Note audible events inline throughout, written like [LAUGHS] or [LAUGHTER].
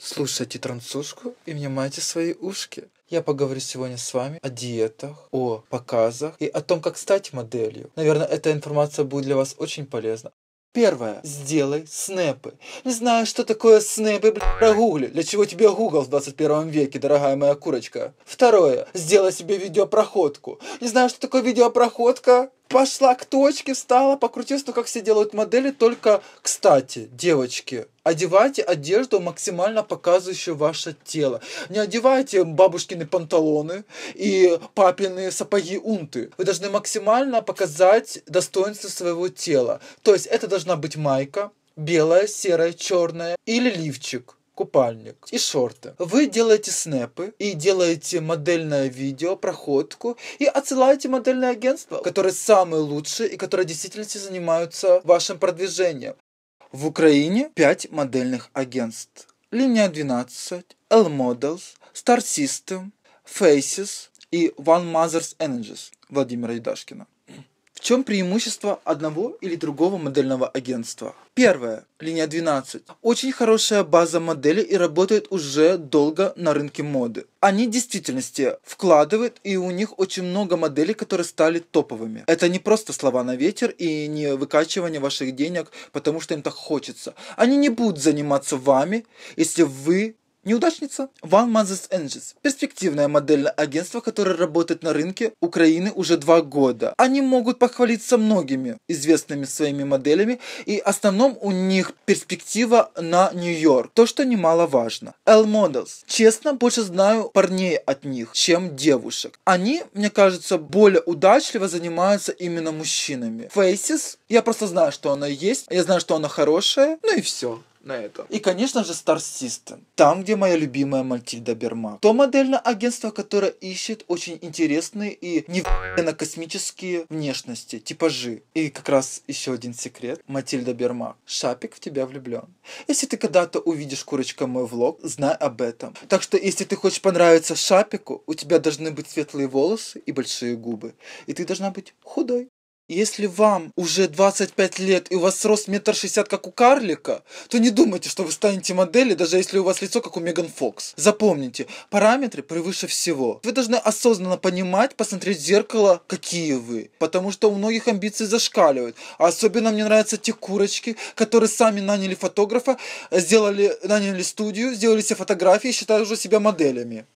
Слушайте трансушку и внимайте свои ушки. Я поговорю сегодня с вами о диетах, о показах и о том, как стать моделью. Наверное, эта информация будет для вас очень полезна. Первое. Сделай снэпы. Не знаю, что такое снэпы, бля, прогугли. Для чего тебе гугл в 21 веке, дорогая моя курочка? Второе. Сделай себе видеопроходку. Не знаю, что такое видеопроходка пошла к точке, встала, покрутилась, ну как все делают модели, только, кстати, девочки, одевайте одежду, максимально показывающую ваше тело. Не одевайте бабушкины панталоны и папины сапоги унты. Вы должны максимально показать достоинство своего тела. То есть это должна быть майка, белая, серая, черная или лифчик купальник и шорты. Вы делаете снэпы и делаете модельное видео, проходку и отсылаете модельное агентство, которые самые лучшие и которые действительно занимаются вашим продвижением. В Украине 5 модельных агентств. Линия 12, L Models, Star System, Faces и One Mother's Energies Владимира Едашкина чем преимущество одного или другого модельного агентства? Первое. Линия 12. Очень хорошая база моделей и работает уже долго на рынке моды. Они в действительности вкладывают, и у них очень много моделей, которые стали топовыми. Это не просто слова на ветер и не выкачивание ваших денег, потому что им так хочется. Они не будут заниматься вами, если вы Неудачница One Man's Angels перспективное модельное агентство, которое работает на рынке Украины уже два года. Они могут похвалиться многими известными своими моделями, и в основном у них перспектива на Нью-Йорк, то, что немаловажно. L Models. Честно, больше знаю парней от них, чем девушек. Они, мне кажется, более удачливо занимаются именно мужчинами. Faces, я просто знаю, что она есть, я знаю, что она хорошая, ну и все на это. И, конечно же, Star System. Там, где моя любимая Матильда Бермак. То модельное агентство, которое ищет очень интересные и на космические внешности, типажи. И как раз еще один секрет. Матильда Бермак. Шапик в тебя влюблен. Если ты когда-то увидишь, курочка, мой влог, знай об этом. Так что, если ты хочешь понравиться Шапику, у тебя должны быть светлые волосы и большие губы. И ты должна быть худой. Если вам уже 25 лет и у вас рост метр шестьдесят, как у карлика, то не думайте, что вы станете моделью, даже если у вас лицо, как у Меган Фокс. Запомните, параметры превыше всего. Вы должны осознанно понимать, посмотреть в зеркало, какие вы. Потому что у многих амбиции зашкаливают. А особенно мне нравятся те курочки, которые сами наняли фотографа, сделали, наняли студию, сделали все фотографии и считают уже себя моделями.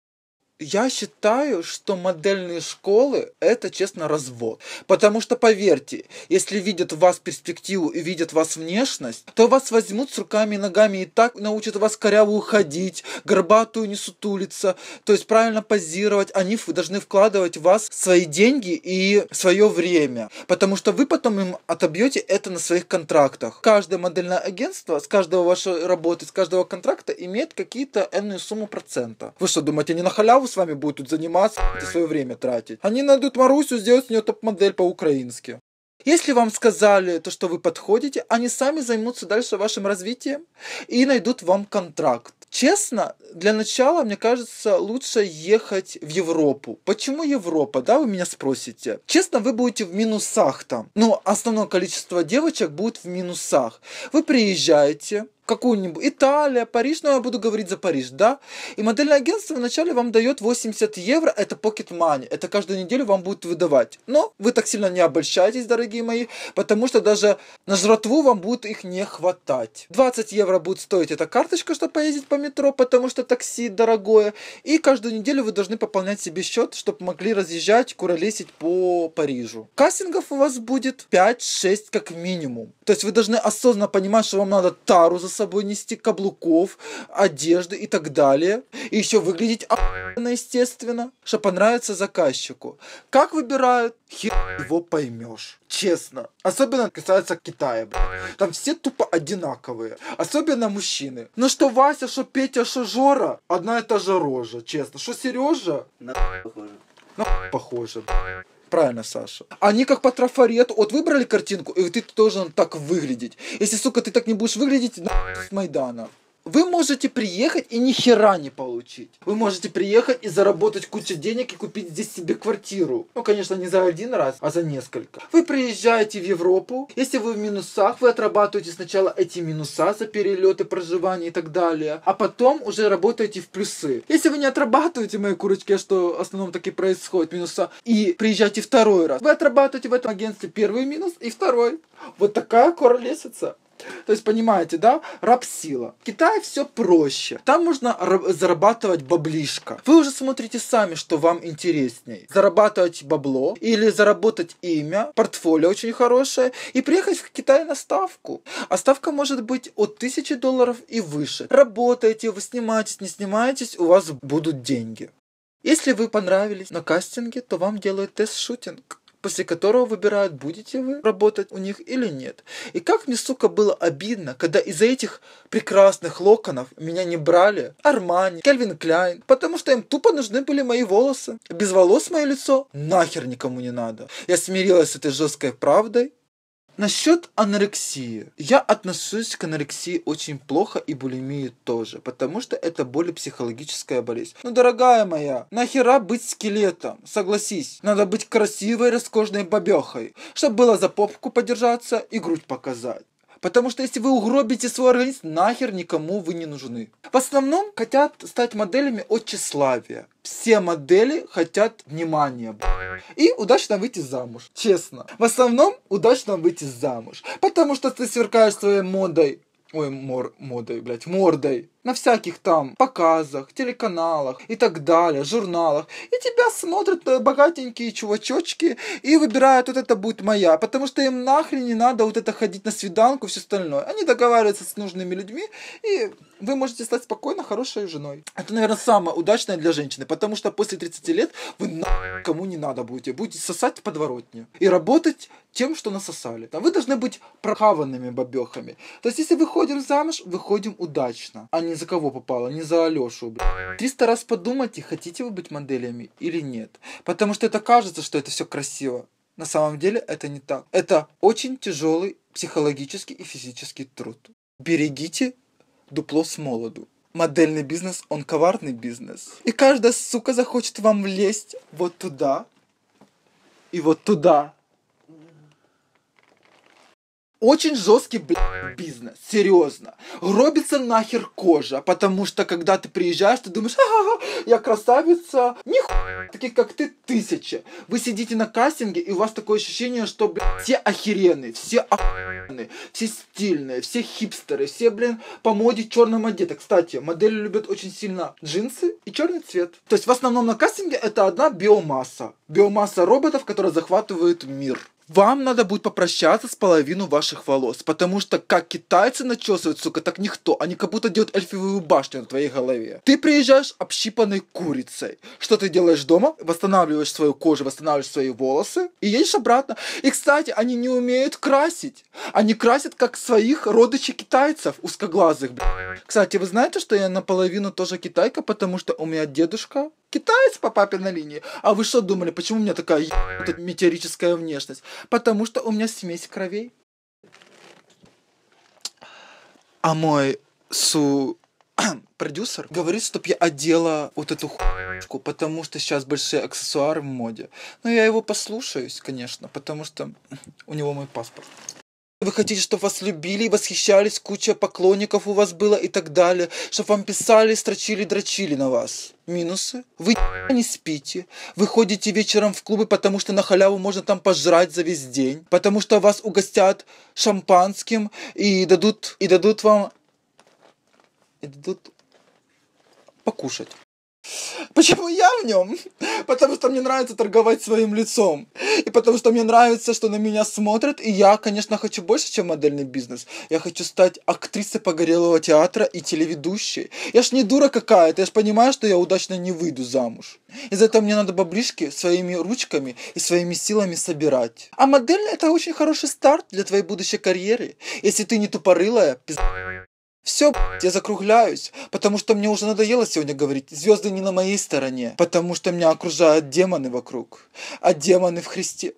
Я считаю, что модельные школы – это, честно, развод. Потому что, поверьте, если видят в вас перспективу и видят в вас внешность, то вас возьмут с руками и ногами и так научат вас коряво ходить, горбатую не сутулиться, то есть правильно позировать. Они должны вкладывать в вас свои деньги и свое время, потому что вы потом им отобьете это на своих контрактах. Каждое модельное агентство с каждого вашей работы, с каждого контракта имеет какие-то энную сумму процента. Вы что, думаете, они на халяву с вами будут тут заниматься и свое время тратить? Они найдут Марусю, сделают с нее топ-модель по-украински. Если вам сказали то, что вы подходите, они сами займутся дальше вашим развитием и найдут вам контракт. Честно, для начала, мне кажется, лучше ехать в Европу. Почему Европа, да, вы меня спросите? Честно, вы будете в минусах там. Ну, основное количество девочек будет в минусах. Вы приезжаете, какую-нибудь, Италия, Париж, но я буду говорить за Париж, да? И модельное агентство вначале вам дает 80 евро, это pocket money, это каждую неделю вам будет выдавать. Но вы так сильно не обольщайтесь, дорогие мои, потому что даже на жратву вам будет их не хватать. 20 евро будет стоить эта карточка, чтобы поездить по метро, потому что такси дорогое, и каждую неделю вы должны пополнять себе счет, чтобы могли разъезжать, куролесить по Парижу. Кастингов у вас будет 5-6 как минимум. То есть вы должны осознанно понимать, что вам надо тару за собой нести каблуков, одежды и так далее. И еще выглядеть охуенно, естественно, что понравится заказчику. Как выбирают? Хер его поймешь. Честно. Особенно касается Китая, блядь. Там все тупо одинаковые. Особенно мужчины. Ну что Вася, что Петя, что Жора? Одна и та же рожа, честно. Что Сережа? На похоже. На похоже. Правильно, Саша. Они как по трафарету. Вот выбрали картинку, и ты должен так выглядеть. Если, сука, ты так не будешь выглядеть, на с Майдана. Вы можете приехать и ни хера не получить. Вы можете приехать и заработать кучу денег и купить здесь себе квартиру. Ну, конечно, не за один раз, а за несколько. Вы приезжаете в Европу. Если вы в минусах, вы отрабатываете сначала эти минуса за перелеты, проживание и так далее. А потом уже работаете в плюсы. Если вы не отрабатываете, мои курочки, а что в основном таки происходит, минуса, и приезжаете второй раз, вы отрабатываете в этом агентстве первый минус и второй. Вот такая кора королесица. То есть, понимаете, да? Рабсила. В Китае все проще. Там можно зарабатывать баблишко. Вы уже смотрите сами, что вам интересней. Зарабатывать бабло или заработать имя, портфолио очень хорошее, и приехать в Китай на ставку. А ставка может быть от 1000 долларов и выше. Работаете, вы снимаетесь, не снимаетесь, у вас будут деньги. Если вы понравились на кастинге, то вам делают тест-шутинг после которого выбирают, будете вы работать у них или нет. И как мне, сука, было обидно, когда из-за этих прекрасных локонов меня не брали Армани, Кельвин Кляйн, потому что им тупо нужны были мои волосы. Без волос мое лицо нахер никому не надо. Я смирилась с этой жесткой правдой Насчет анорексии. Я отношусь к анорексии очень плохо и булимии тоже, потому что это более психологическая болезнь. Ну, дорогая моя, нахера быть скелетом? Согласись, надо быть красивой, роскошной бабехой, чтобы было за попку подержаться и грудь показать. Потому что если вы угробите свой организм, нахер никому вы не нужны. В основном хотят стать моделями от тщеславия. Все модели хотят внимания. И удачно выйти замуж. Честно. В основном удачно выйти замуж. Потому что ты сверкаешь своей модой. Ой, мор, модой, блядь, мордой на всяких там показах, телеканалах и так далее, журналах. И тебя смотрят э, богатенькие чувачочки и выбирают, вот это будет моя. Потому что им нахрен не надо вот это ходить на свиданку и все остальное. Они договариваются с нужными людьми, и вы можете стать спокойно хорошей женой. Это, наверное, самое удачное для женщины, потому что после 30 лет вы на кому не надо будете. Будете сосать в подворотне и работать тем, что насосали. А вы должны быть прохаванными бабехами. То есть, если выходим замуж, выходим удачно, а ни за кого попала, ни за Алешу, блядь. 300 раз подумайте, хотите вы быть моделями или нет. Потому что это кажется, что это все красиво. На самом деле это не так. Это очень тяжелый психологический и физический труд. Берегите дупло с молоду. Модельный бизнес, он коварный бизнес. И каждая сука захочет вам влезть вот туда и вот туда. Очень жесткий, блядь, бизнес, серьезно. Гробится нахер кожа, потому что когда ты приезжаешь, ты думаешь, ага, я красавица, нихуя, таких как ты тысячи. Вы сидите на кастинге, и у вас такое ощущение, что, блядь, все охеренные, все охуенные, все стильные, все хипстеры, все, блин, по моде черном одеты. Кстати, модели любят очень сильно джинсы и черный цвет. То есть в основном на кастинге это одна биомасса. Биомасса роботов, которая захватывает мир. Вам надо будет попрощаться с половину ваших волос, потому что как китайцы начесывают, сука, так никто. Они как будто делают эльфивую башню на твоей голове. Ты приезжаешь общипанной курицей. Что ты делаешь дома? Восстанавливаешь свою кожу, восстанавливаешь свои волосы и едешь обратно. И, кстати, они не умеют красить. Они красят как своих родичей китайцев, узкоглазых, блядь. Кстати, вы знаете, что я наполовину тоже китайка, потому что у меня дедушка китаец по папиной линии. А вы что думали, почему у меня такая метеорическая внешность? Потому что у меня смесь кровей. А мой су [CLEARS THROAT] продюсер говорит, чтоб я одела вот эту хуйку, потому что сейчас большие аксессуары в моде. Но я его послушаюсь, конечно, потому что у него мой паспорт. Вы хотите, чтобы вас любили, восхищались, куча поклонников у вас было и так далее, чтобы вам писали, строчили, дрочили на вас. Минусы. Вы не спите. Вы ходите вечером в клубы, потому что на халяву можно там пожрать за весь день. Потому что вас угостят шампанским и дадут, и дадут вам... И дадут покушать. Почему я в нем? Потому что мне нравится торговать своим лицом. И потому что мне нравится, что на меня смотрят. И я, конечно, хочу больше, чем модельный бизнес. Я хочу стать актрисой погорелого театра и телеведущей. Я ж не дура какая-то. Я ж понимаю, что я удачно не выйду замуж. Из-за этого мне надо баблишки своими ручками и своими силами собирать. А модель это очень хороший старт для твоей будущей карьеры. Если ты не тупорылая, пиздец. Все, я закругляюсь, потому что мне уже надоело сегодня говорить. Звезды не на моей стороне, потому что меня окружают демоны вокруг. А демоны в Христе...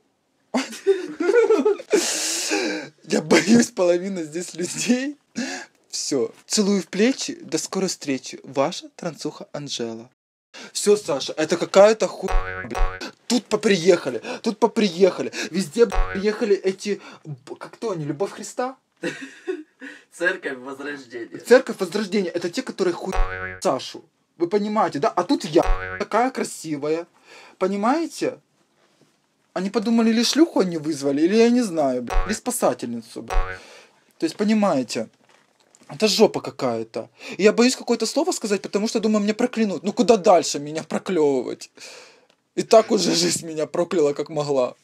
Я боюсь половины здесь людей. Все. Целую в плечи. До скорой встречи. Ваша трансуха Анжела. Все, Саша, это какая-то хуй, Тут поприехали, тут поприехали. Везде, приехали эти... Как то они, Любовь Христа? Церковь Возрождения. Церковь Возрождения. Это те, которые хуй Сашу. Вы понимаете, да? А тут я такая красивая. Понимаете? Они подумали, или шлюху они вызвали, или я не знаю, бля, или спасательницу. Бля. То есть, понимаете, это жопа какая-то. И я боюсь какое-то слово сказать, потому что думаю, меня проклянут. Ну куда дальше меня проклевывать? И так уже [LAUGHS] жизнь меня прокляла, как могла.